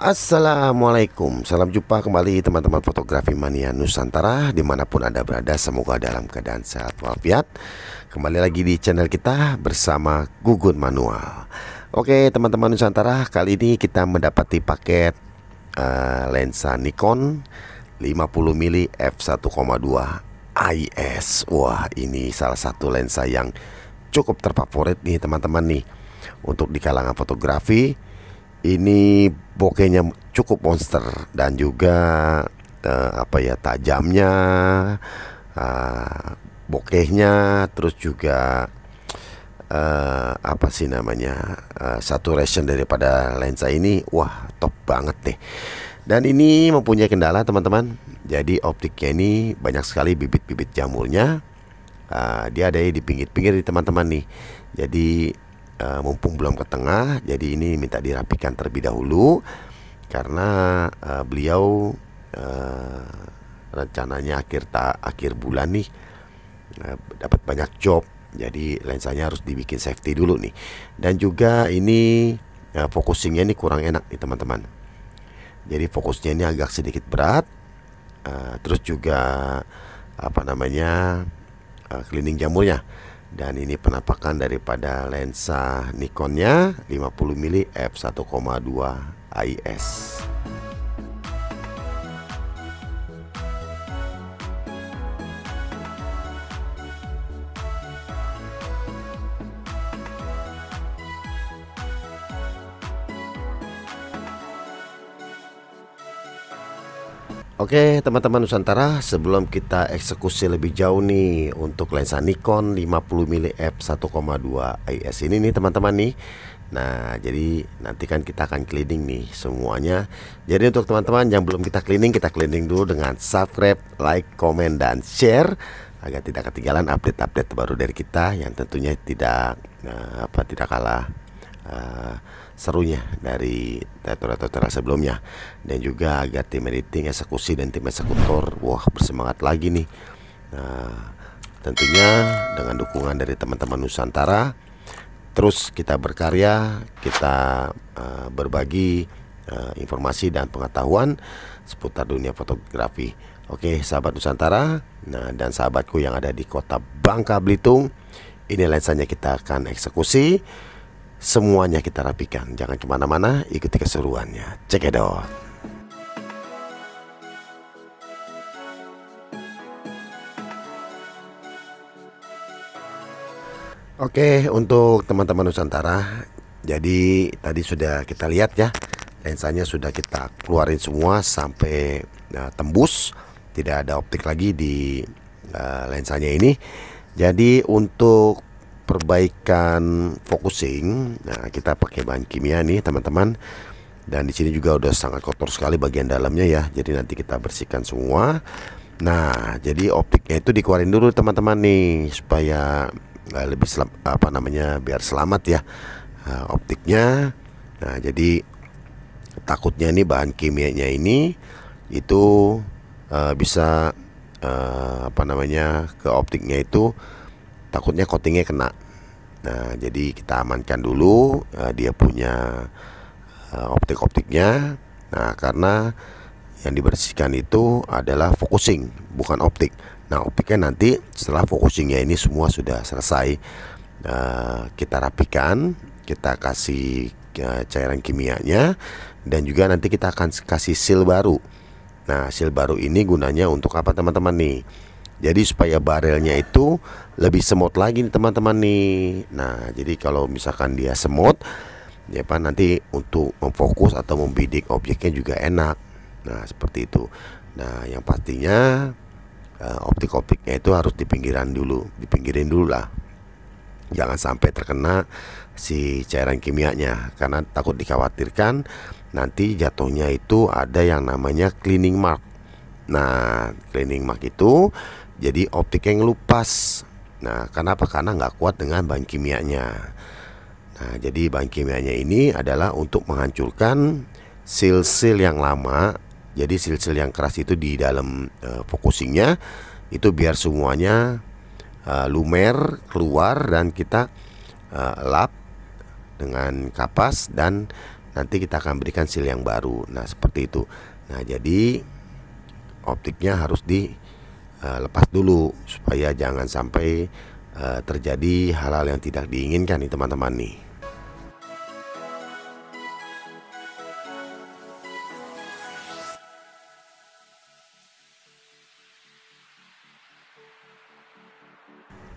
Assalamualaikum Salam jumpa kembali teman-teman fotografi mania Nusantara Dimanapun Anda berada semoga dalam keadaan sehat walafiat Kembali lagi di channel kita bersama Gugun Manual Oke teman-teman Nusantara Kali ini kita mendapati paket uh, lensa Nikon 50mm f1.2 IS Wah ini salah satu lensa yang cukup terfavorit nih teman-teman nih Untuk di kalangan fotografi ini bokehnya cukup monster dan juga uh, apa ya tajamnya uh, bokehnya terus juga uh, apa sih namanya uh, saturation daripada lensa ini wah top banget deh dan ini mempunyai kendala teman-teman jadi optiknya ini banyak sekali bibit-bibit jamurnya uh, dia ada di pinggir-pinggir teman-teman nih jadi uh, mumpung belum ke tengah jadi ini minta dirapikan terlebih dahulu karena uh, beliau uh, rencananya akhir ta akhir bulan nih uh, dapat banyak job jadi lensanya harus dibikin safety dulu nih dan juga ini uh, focusingnya ini kurang enak nih teman-teman jadi fokusnya ini agak sedikit berat uh, terus juga apa namanya uh, cleaning jamurnya dan ini penampakan daripada lensa Nikonnya 50mm f1,2 IS Oke teman-teman Nusantara sebelum kita eksekusi lebih jauh nih untuk lensa Nikon 50mm f 1.2 IS ini nih teman-teman nih Nah jadi nanti kan kita akan cleaning nih semuanya Jadi untuk teman-teman yang belum kita cleaning kita cleaning dulu dengan subscribe, like, komen, dan share Agar tidak ketinggalan update-update terbaru dari kita yang tentunya tidak uh, apa tidak kalah uh, serunya dari tutorial tetra sebelumnya dan juga agar tim editing eksekusi dan tim eksekutor wah bersemangat lagi nih nah tentunya dengan dukungan dari teman-teman Nusantara terus kita berkarya kita uh, berbagi uh, informasi dan pengetahuan seputar dunia fotografi Oke sahabat Nusantara nah, dan sahabatku yang ada di kota Bangka Belitung ini lensanya kita akan eksekusi Semuanya kita rapikan, jangan kemana-mana, ikuti keseruannya. Check it ya, out. Oke, untuk teman-teman Nusantara, jadi tadi sudah kita lihat ya, lensanya sudah kita keluarin semua sampai uh, tembus, tidak ada optik lagi di uh, lensanya ini. Jadi untuk perbaikan focusing. Nah, kita pakai bahan kimia nih, teman-teman. Dan di sini juga udah sangat kotor sekali bagian dalamnya ya. Jadi nanti kita bersihkan semua. Nah, jadi optiknya itu dikeluarin dulu teman-teman nih supaya eh, lebih selam, apa namanya biar selamat ya eh, optiknya. Nah, jadi takutnya nih bahan kimianya ini itu uh, bisa uh, apa namanya ke optiknya itu takutnya coatingnya kena nah jadi kita amankan dulu uh, dia punya uh, optik-optiknya nah karena yang dibersihkan itu adalah focusing bukan optik nah optiknya nanti setelah focusingnya ini semua sudah selesai uh, kita rapikan kita kasih uh, cairan kimianya dan juga nanti kita akan kasih seal baru. Nah, seal baru ini gunanya untuk apa teman-teman nih? Jadi supaya barelnya itu lebih semut lagi nih teman-teman nih. Nah, jadi kalau misalkan dia semut, ya Pak nanti untuk memfokus atau membidik objeknya juga enak. Nah, seperti itu. Nah, yang pastinya eh, optik-optiknya itu harus di pinggiran dulu, dipinggirin dulu lah. Jangan sampai terkena si cairan kimianya karena takut dikhawatirkan nanti jatuhnya itu ada yang namanya cleaning mark Nah, cleaning mark itu jadi optik yang lupas. Nah, kenapa? Karena nggak kuat dengan bahan kimianya. Nah, jadi bahan kimianya ini adalah untuk menghancurkan sil-sil yang lama. Jadi sil-sil yang keras itu di dalam e, eh, focusingnya itu biar semuanya e, lumer keluar dan kita e, lap dengan kapas dan nanti kita akan berikan sil yang baru. Nah, seperti itu. Nah, jadi optiknya harus dilepas eh, dulu supaya jangan sampai eh, terjadi hal-hal yang tidak diinginkan nih teman-teman nih.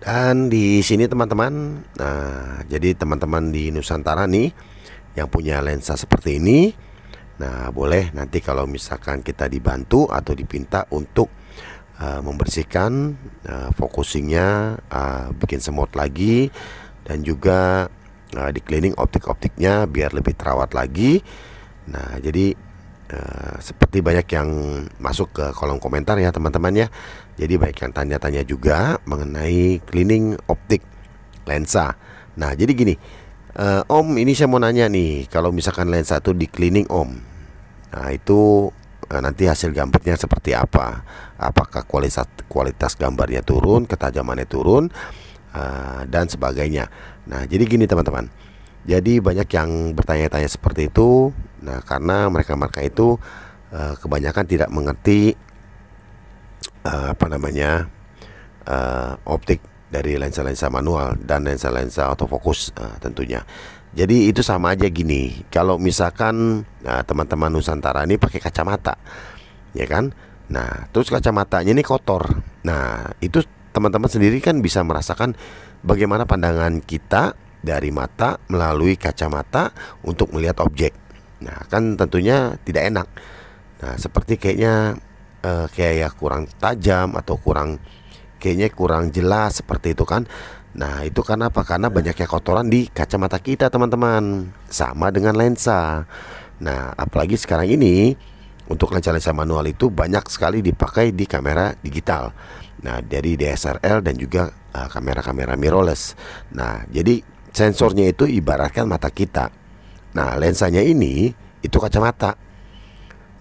Dan di sini teman-teman, nah jadi teman-teman di Nusantara nih yang punya lensa seperti ini, Nah, boleh nanti kalau misalkan kita dibantu atau dipinta untuk uh, membersihkan uh, eh, focusingnya, uh, eh, bikin semut lagi, dan juga uh, di cleaning optik-optiknya biar lebih terawat lagi. Nah, jadi uh, seperti banyak yang masuk ke kolom komentar ya teman-teman ya. Jadi baik yang tanya-tanya juga mengenai cleaning optik lensa. Nah, jadi gini Uh, om ini saya mau nanya nih kalau misalkan lensa itu di cleaning om nah itu uh, nanti hasil gambarnya seperti apa apakah kualitas kualitas gambarnya turun ketajamannya turun uh, dan sebagainya nah jadi gini teman-teman jadi banyak yang bertanya-tanya seperti itu nah karena mereka-mereka itu uh, kebanyakan tidak mengerti uh, apa namanya uh, optik dari lensa-lensa manual dan lensa-lensa autofokus uh, tentunya. Jadi itu sama aja gini. Kalau misalkan teman nah, teman-teman Nusantara ini pakai kacamata, ya kan? Nah, terus kacamatanya ini kotor. Nah, itu teman-teman sendiri kan bisa merasakan bagaimana pandangan kita dari mata melalui kacamata untuk melihat objek. Nah, kan tentunya tidak enak. Nah, seperti kayaknya eh, kayak ya kurang tajam atau kurang kayaknya kurang jelas seperti itu kan Nah itu karena apa? Karena banyaknya kotoran di kacamata kita teman-teman Sama dengan lensa Nah apalagi sekarang ini Untuk lensa-lensa manual itu banyak sekali dipakai di kamera digital Nah dari DSLR dan juga eh, kamera-kamera uh, mirrorless Nah jadi sensornya itu ibaratkan mata kita Nah lensanya ini itu kacamata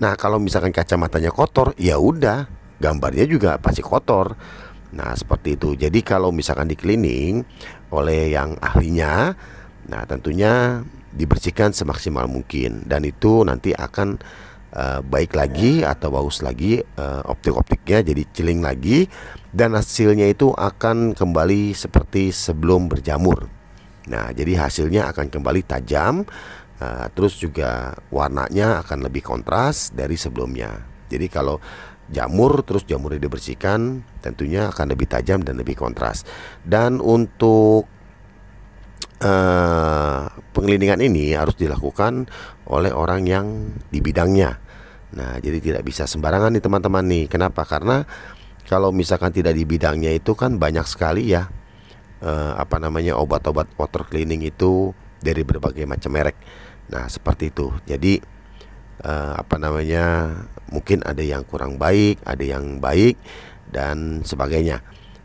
Nah kalau misalkan kacamatanya kotor ya udah gambarnya juga pasti kotor Nah, seperti itu. Jadi kalau misalkan di cleaning oleh yang ahlinya, nah tentunya dibersihkan semaksimal mungkin dan itu nanti akan uh, baik lagi atau bagus lagi uh, optik-optiknya jadi celing lagi dan hasilnya itu akan kembali seperti sebelum berjamur. Nah, jadi hasilnya akan kembali tajam uh, terus juga warnanya akan lebih kontras dari sebelumnya. Jadi kalau jamur terus jamurnya dibersihkan tentunya akan lebih tajam dan lebih kontras dan untuk uh, ini harus dilakukan oleh orang yang di bidangnya nah jadi tidak bisa sembarangan nih teman-teman nih kenapa karena kalau misalkan tidak di bidangnya itu kan banyak sekali ya uh, apa namanya obat-obat water cleaning itu dari berbagai macam merek nah seperti itu jadi uh, apa namanya Mungkin ada yang kurang baik, ada yang baik dan sebagainya.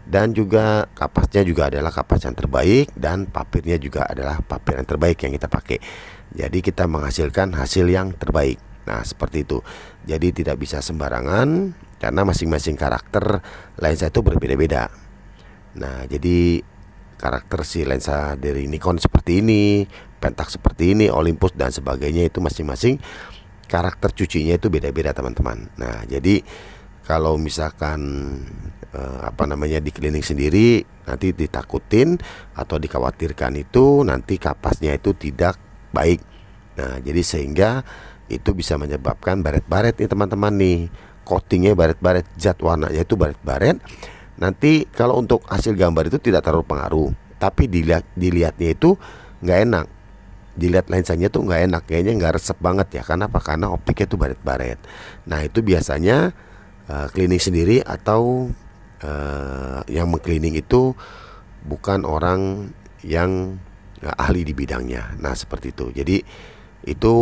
Dan juga kapasnya juga adalah kapas yang terbaik dan papirnya juga adalah papir yang terbaik yang kita pakai. Jadi kita menghasilkan hasil yang terbaik. Nah, seperti itu. Jadi tidak bisa sembarangan karena masing-masing karakter lensa itu berbeda-beda. Nah, jadi karakter si lensa dari Nikon seperti ini, Pentax seperti ini, Olympus dan sebagainya itu masing-masing karakter cucinya itu beda-beda teman-teman. Nah, jadi kalau misalkan eh, apa namanya di klinik sendiri nanti ditakutin atau dikhawatirkan itu nanti kapasnya itu tidak baik. Nah, jadi sehingga itu bisa menyebabkan baret-baret nih teman-teman nih. Coatingnya baret-baret, zat warnanya itu baret-baret. Nanti kalau untuk hasil gambar itu tidak terlalu pengaruh, tapi dilihat dilihatnya itu nggak enak dilihat lensanya tuh nggak enak kayaknya nggak resep banget ya karena apa karena optiknya tuh baret-baret nah itu biasanya uh, eh, klinik sendiri atau uh, yang mengklinik itu bukan orang yang uh, ahli di bidangnya nah seperti itu jadi itu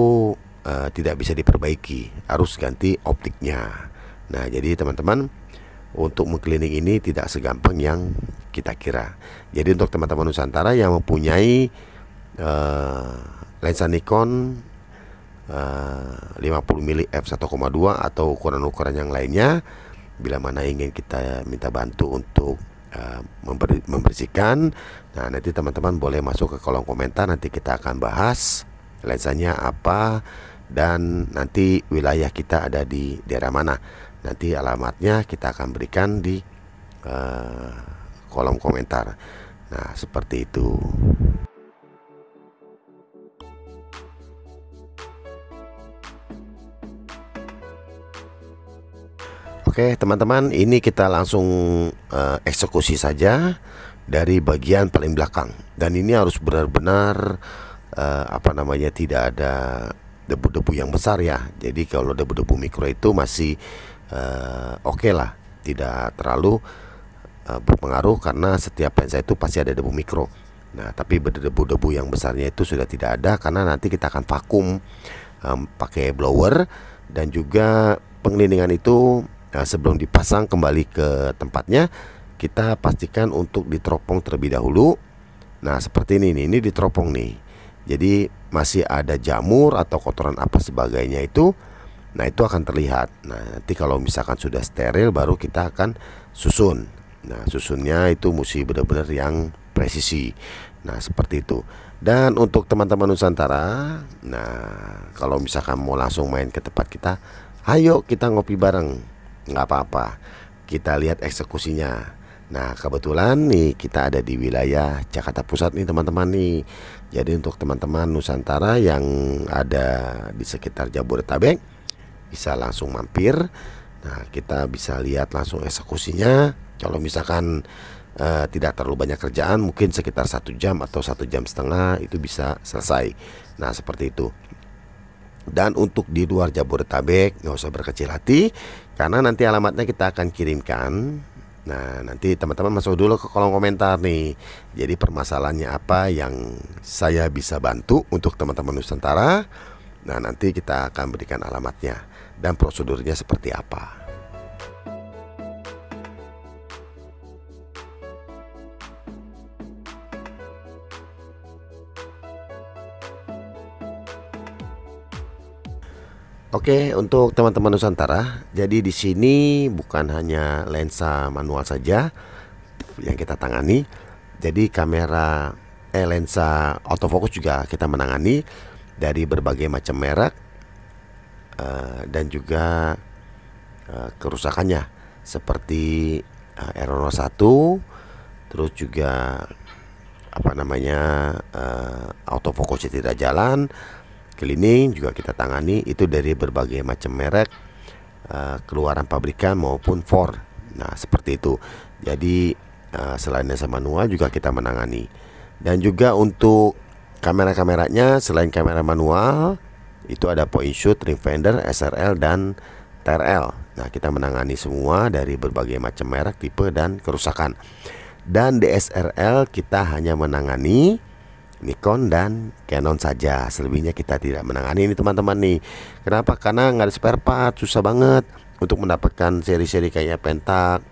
uh, tidak bisa diperbaiki harus ganti optiknya nah jadi teman-teman untuk mengklinik ini tidak segampang yang kita kira. Jadi untuk teman-teman Nusantara yang mempunyai Eh, lensa Nikon eh, uh, 50 mili f 1,2 atau ukuran-ukuran yang lainnya bila mana ingin kita minta bantu untuk uh, membersihkan nah nanti teman-teman boleh masuk ke kolom komentar nanti kita akan bahas lensanya apa dan nanti wilayah kita ada di daerah mana nanti alamatnya kita akan berikan di uh, kolom komentar nah seperti itu Oke, teman-teman, ini kita langsung uh, eksekusi saja dari bagian paling belakang. Dan ini harus benar-benar uh, apa namanya tidak ada debu-debu yang besar ya. Jadi kalau debu-debu mikro itu masih uh, oke okay lah, tidak terlalu uh, berpengaruh karena setiap lensa itu pasti ada debu mikro. Nah, tapi debu-debu yang besarnya itu sudah tidak ada karena nanti kita akan vakum um, pakai blower dan juga penglindingan itu Nah, sebelum dipasang kembali ke tempatnya, kita pastikan untuk diteropong terlebih dahulu. Nah, seperti ini ini diteropong nih. Jadi masih ada jamur atau kotoran apa sebagainya itu. Nah, itu akan terlihat. Nah, nanti kalau misalkan sudah steril baru kita akan susun. Nah, susunnya itu mesti benar-benar yang presisi. Nah, seperti itu. Dan untuk teman-teman Nusantara, nah kalau misalkan mau langsung main ke tempat kita, ayo kita ngopi bareng nggak apa-apa kita lihat eksekusinya Nah kebetulan nih kita ada di wilayah Jakarta Pusat nih teman-teman nih Jadi untuk teman-teman Nusantara yang ada di sekitar Jabodetabek Bisa langsung mampir Nah kita bisa lihat langsung eksekusinya Kalau misalkan eh, tidak terlalu banyak kerjaan mungkin sekitar satu jam atau satu jam setengah itu bisa selesai Nah seperti itu dan untuk di luar Jabodetabek, nggak usah berkecil hati, karena nanti alamatnya kita akan kirimkan. Nah, nanti teman-teman masuk dulu ke kolom komentar nih. Jadi permasalahannya apa yang saya bisa bantu untuk teman-teman Nusantara? Nah, nanti kita akan berikan alamatnya dan prosedurnya seperti apa. Oke, untuk teman-teman Nusantara, jadi di sini bukan hanya lensa manual saja yang kita tangani, jadi kamera eh lensa autofocus juga kita menangani dari berbagai macam merek uh, dan juga uh, kerusakannya seperti uh, Error 1 terus juga apa namanya uh, autofocusnya tidak jalan cleaning juga kita tangani itu dari berbagai macam merek uh, keluaran pabrikan maupun for nah seperti itu jadi uh, selain lensa manual juga kita menangani dan juga untuk kamera-kameranya selain kamera manual itu ada point shoot, ring fender, SRL dan TRL. Nah, kita menangani semua dari berbagai macam merek, tipe dan kerusakan. Dan DSRL kita hanya menangani Nikon dan Canon saja selebihnya kita tidak menangani ini teman-teman nih kenapa karena nggak ada spare part susah banget untuk mendapatkan seri-seri kayak Pentax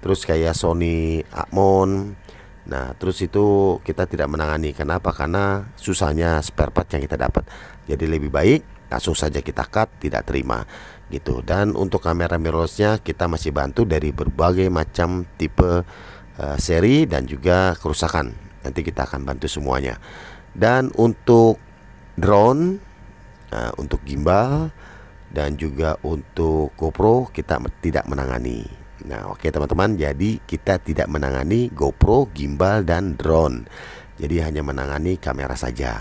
terus kayak Sony Amon nah terus itu kita tidak menangani kenapa karena susahnya spare part yang kita dapat jadi lebih baik langsung saja kita cut tidak terima gitu dan untuk kamera mirrorlessnya kita masih bantu dari berbagai macam tipe uh, seri dan juga kerusakan Nanti kita akan bantu semuanya. Dan untuk drone, nah, untuk gimbal dan juga untuk GoPro kita tidak menangani. Nah, oke okay, teman-teman, jadi kita tidak menangani GoPro, gimbal dan drone. Jadi hanya menangani kamera saja.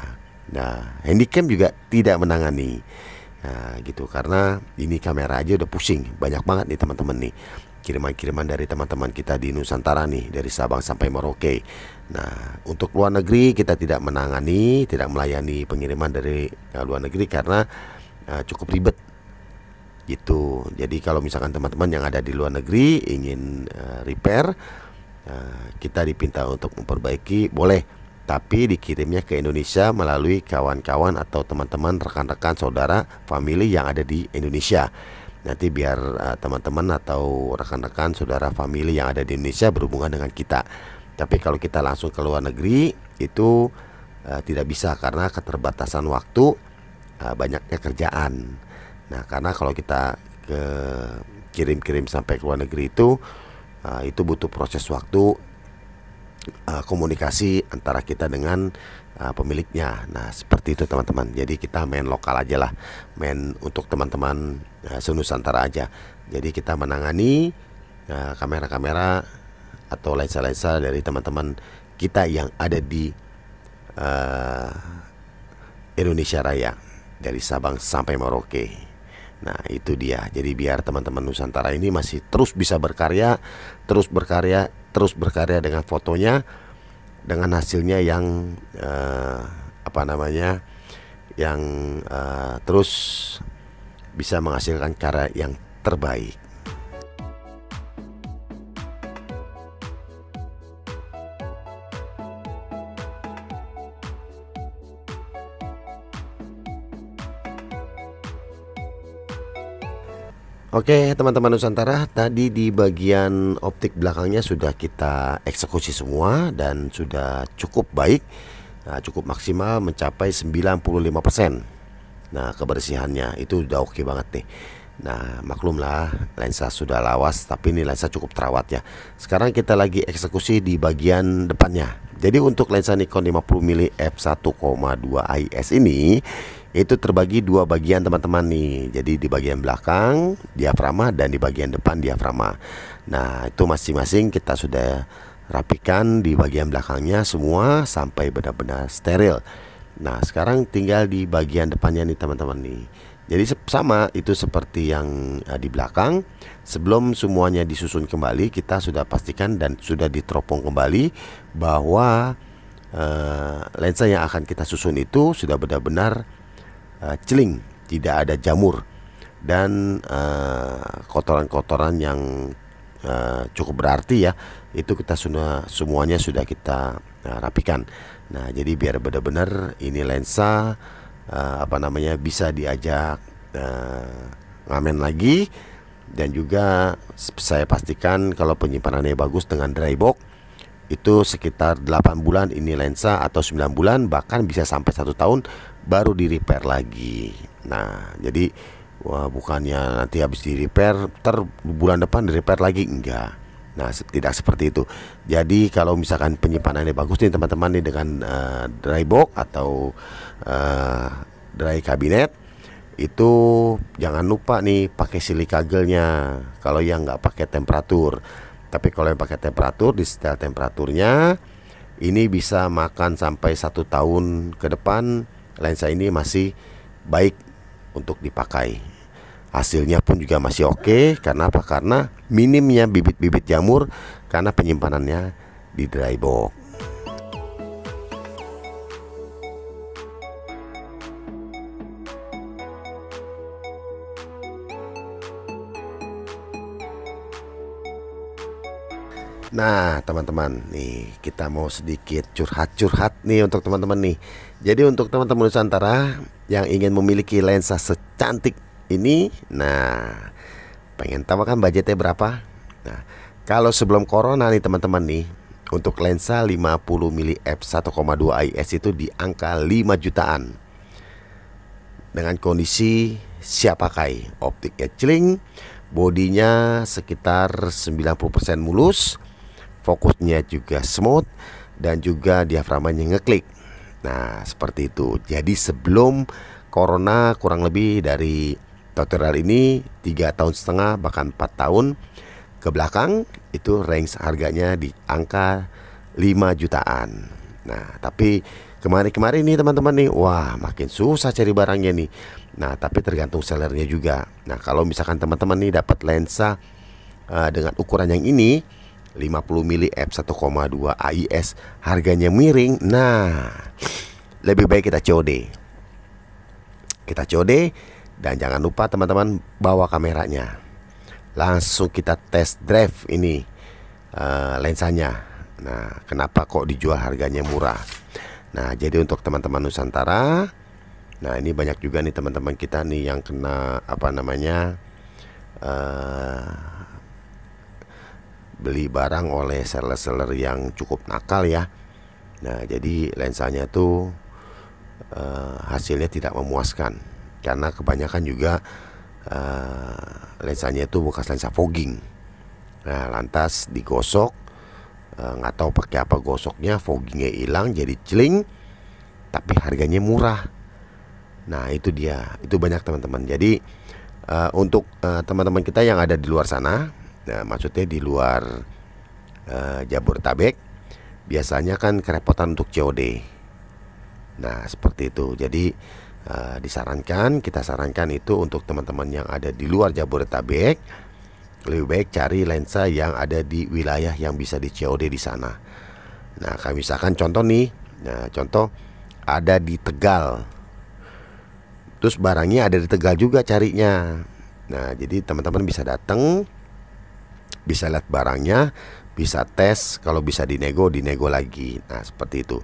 Nah, handycam juga tidak menangani. Nah, gitu karena ini kamera aja udah pusing, banyak banget nih teman-teman nih kiriman-kiriman dari teman-teman kita di Nusantara nih dari Sabang sampai Merauke. Nah, untuk luar negeri kita tidak menangani, tidak melayani pengiriman dari uh, luar negeri karena uh, cukup ribet gitu. Jadi kalau misalkan teman-teman yang ada di luar negeri ingin uh, repair, uh, kita dipinta untuk memperbaiki, boleh. Tapi dikirimnya ke Indonesia melalui kawan-kawan atau teman-teman, rekan-rekan, saudara, family yang ada di Indonesia nanti biar uh, teman-teman atau rekan-rekan saudara family yang ada di Indonesia berhubungan dengan kita tapi kalau kita langsung ke luar negeri itu uh, tidak bisa karena keterbatasan waktu uh, banyaknya kerjaan nah karena kalau kita kirim-kirim sampai ke luar negeri itu uh, itu butuh proses waktu uh, komunikasi antara kita dengan uh, pemiliknya. Nah, seperti itu teman-teman. Jadi kita main lokal aja lah, main untuk teman-teman uh, eh, senusantara aja. Jadi kita menangani eh, kamera-kamera uh, atau lensa-lensa dari teman-teman kita yang ada di uh, Indonesia Raya dari Sabang sampai Merauke. Nah, itu dia. Jadi biar teman-teman Nusantara ini masih terus bisa berkarya, terus berkarya, terus berkarya dengan fotonya dengan hasilnya yang uh, apa namanya yang uh, terus bisa menghasilkan cara yang terbaik. Oke teman-teman Nusantara tadi di bagian optik belakangnya sudah kita eksekusi semua dan sudah cukup baik nah, cukup maksimal mencapai 95% nah kebersihannya itu udah oke banget nih nah maklumlah lensa sudah lawas tapi ini lensa cukup terawat ya sekarang kita lagi eksekusi di bagian depannya jadi untuk lensa Nikon 50mm f1,2 IS ini itu terbagi dua bagian teman-teman nih. Jadi di bagian belakang diaframa dan di bagian depan diaframa. Nah, itu masing-masing kita sudah rapikan di bagian belakangnya semua sampai benar-benar steril. Nah, sekarang tinggal di bagian depannya nih teman-teman nih. Jadi sama itu seperti yang uh, di belakang. Sebelum semuanya disusun kembali, kita sudah pastikan dan sudah diteropong kembali bahwa uh, lensa yang akan kita susun itu sudah benar-benar uh, celing, tidak ada jamur dan eh, kotoran-kotoran uh, yang uh, cukup berarti ya itu kita sudah semuanya sudah kita uh, rapikan. Nah jadi biar benar-benar ini lensa uh, apa namanya bisa diajak uh, ngamen lagi dan juga saya pastikan kalau penyimpanannya bagus dengan dry box itu sekitar 8 bulan ini lensa atau 9 bulan bahkan bisa sampai satu tahun baru di repair lagi nah jadi wah bukannya nanti habis di repair ter bulan depan di repair lagi enggak Nah, tidak seperti itu. Jadi kalau misalkan penyimpanannya bagus nih teman-teman nih dengan uh, dry box atau uh, dry kabinet itu jangan lupa nih pakai silika gelnya kalau yang nggak pakai temperatur tapi kalau yang pakai temperatur di setel temperaturnya ini bisa makan sampai satu tahun ke depan lensa ini masih baik untuk dipakai. Hasilnya pun juga masih oke okay, karena apa? Karena minimnya bibit-bibit jamur karena penyimpanannya di dry box. Nah, teman-teman, nih kita mau sedikit curhat-curhat nih untuk teman-teman nih jadi untuk teman-teman Nusantara yang ingin memiliki lensa secantik ini, nah pengen tahu kan budgetnya berapa? Nah, kalau sebelum corona nih teman-teman nih, untuk lensa 50 mili f 1,2 IS itu di angka 5 jutaan. Dengan kondisi siap pakai, optiknya celing, bodinya sekitar 90% mulus, fokusnya juga smooth dan juga diaframanya ngeklik. Nah, seperti itu. Jadi sebelum corona kurang lebih dari tutorial ini tiga tahun setengah bahkan 4 tahun ke belakang itu range harganya di angka 5 jutaan. Nah, tapi kemarin-kemarin nih teman-teman nih, wah makin susah cari barangnya nih. Nah, tapi tergantung sellernya juga. Nah, kalau misalkan teman-teman nih dapat lensa uh, dengan ukuran yang ini 50 mili f1,2 AIS harganya miring. Nah, lebih baik kita COD. Kita COD dan jangan lupa teman-teman bawa kameranya. Langsung kita test drive ini uh, lensanya. Nah, kenapa kok dijual harganya murah? Nah, jadi untuk teman-teman Nusantara, nah ini banyak juga nih teman-teman kita nih yang kena apa namanya? Uh, beli barang oleh seller-seller yang cukup nakal ya. Nah, jadi lensanya tuh uh, hasilnya tidak memuaskan karena kebanyakan juga uh, lensanya itu bekas lensa fogging. Nah, lantas digosok eh, nggak uh, tahu pakai apa gosoknya, foggingnya hilang jadi celing, tapi harganya murah. Nah, itu dia. Itu banyak teman-teman. Jadi uh, untuk teman-teman uh, teman -teman kita yang ada di luar sana Nah, maksudnya di luar uh, Jabodetabek biasanya kan kerepotan untuk COD. Nah, seperti itu. Jadi uh, disarankan kita sarankan itu untuk teman-teman yang ada di luar Jabodetabek lebih baik cari lensa yang ada di wilayah yang bisa di COD di sana. Nah, kami misalkan contoh nih, nah contoh ada di Tegal. Terus barangnya ada di Tegal juga carinya. Nah, jadi teman-teman bisa datang bisa lihat barangnya, bisa tes, kalau bisa dinego, dinego lagi. Nah, seperti itu.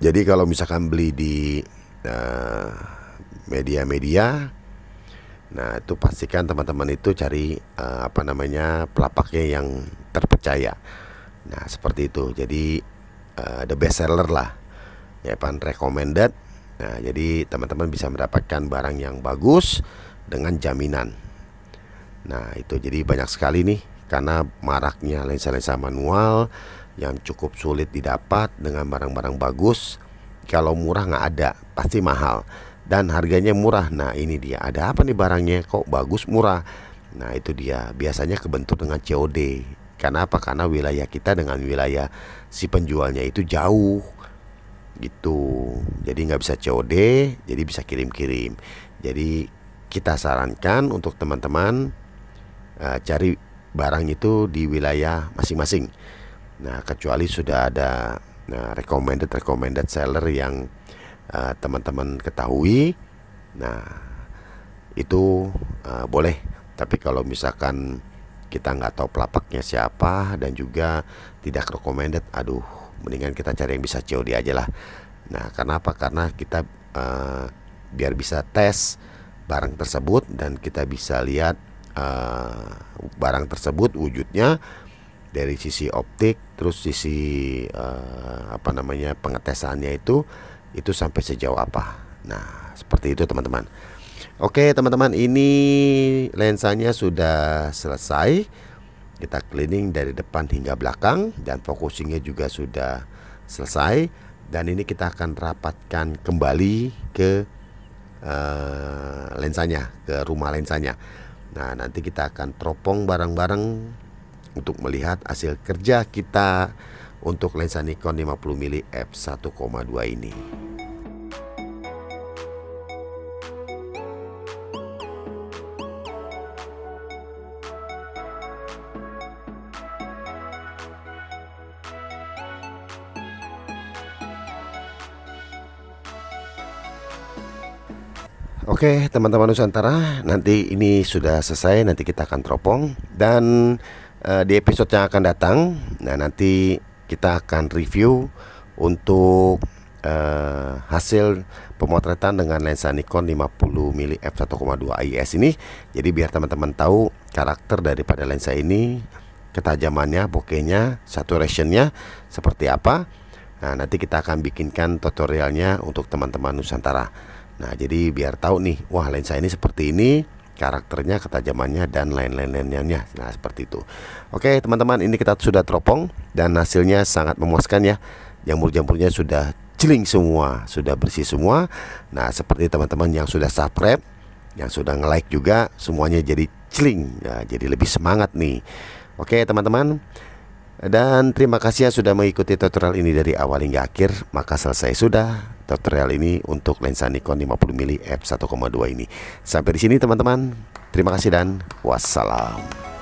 Jadi kalau misalkan beli di media eh, media-media, nah itu pastikan teman-teman itu cari uh, apa namanya pelapaknya yang terpercaya. Nah seperti itu. Jadi uh, the best seller lah, ya pan recommended. Nah jadi teman-teman bisa mendapatkan barang yang bagus dengan jaminan. Nah itu jadi banyak sekali nih karena maraknya lensa-lensa manual yang cukup sulit didapat dengan barang-barang bagus. Kalau murah nggak ada, pasti mahal dan harganya murah. Nah ini dia ada apa nih barangnya kok bagus murah. Nah itu dia biasanya kebentur dengan COD. Karena apa? Karena wilayah kita dengan wilayah si penjualnya itu jauh gitu jadi nggak bisa COD jadi bisa kirim-kirim jadi kita sarankan untuk teman-teman uh, cari barang itu di wilayah masing-masing. Nah, kecuali sudah ada nah, recommended recommended seller yang eh, teman-teman uh, ketahui, nah itu uh, boleh. Tapi kalau misalkan kita nggak tahu pelapaknya siapa dan juga tidak recommended, aduh, mendingan kita cari yang bisa COD aja lah. Nah, kenapa? Karena kita uh, biar bisa tes barang tersebut dan kita bisa lihat uh, barang tersebut wujudnya dari sisi optik terus sisi uh, apa namanya pengetesannya itu itu sampai sejauh apa nah seperti itu teman-teman oke teman-teman ini lensanya sudah selesai kita cleaning dari depan hingga belakang dan focusingnya juga sudah selesai dan ini kita akan rapatkan kembali ke uh, lensanya ke rumah lensanya Nah, nanti kita akan teropong barang-barang untuk melihat hasil kerja kita untuk lensa Nikon 50mm f1,2 ini. Oke teman-teman Nusantara nanti ini sudah selesai nanti kita akan teropong dan uh, di episode yang akan datang nah nanti kita akan review untuk uh, hasil pemotretan dengan lensa Nikon 50 mm f 1.2 IS ini jadi biar teman-teman tahu karakter daripada lensa ini ketajamannya, bokehnya, saturationnya seperti apa Nah, nanti kita akan bikinkan tutorialnya untuk teman-teman Nusantara. Nah, jadi biar tahu nih, wah lensa ini seperti ini, karakternya, ketajamannya dan lain-lain-lainnya. Nah, seperti itu. Oke, teman-teman, ini kita sudah teropong dan hasilnya sangat memuaskan ya. Jamur-jamurnya sudah jeling semua, sudah bersih semua. Nah, seperti teman-teman yang sudah subscribe, yang sudah nge-like juga, semuanya jadi jeling. Ya, jadi lebih semangat nih. Oke, teman-teman. Dan terima kasih yang sudah mengikuti tutorial ini dari awal hingga akhir. Maka selesai sudah tutorial ini untuk lensa Nikon 50 mm f1.2 ini. Sampai di sini teman-teman. Terima kasih dan wassalam.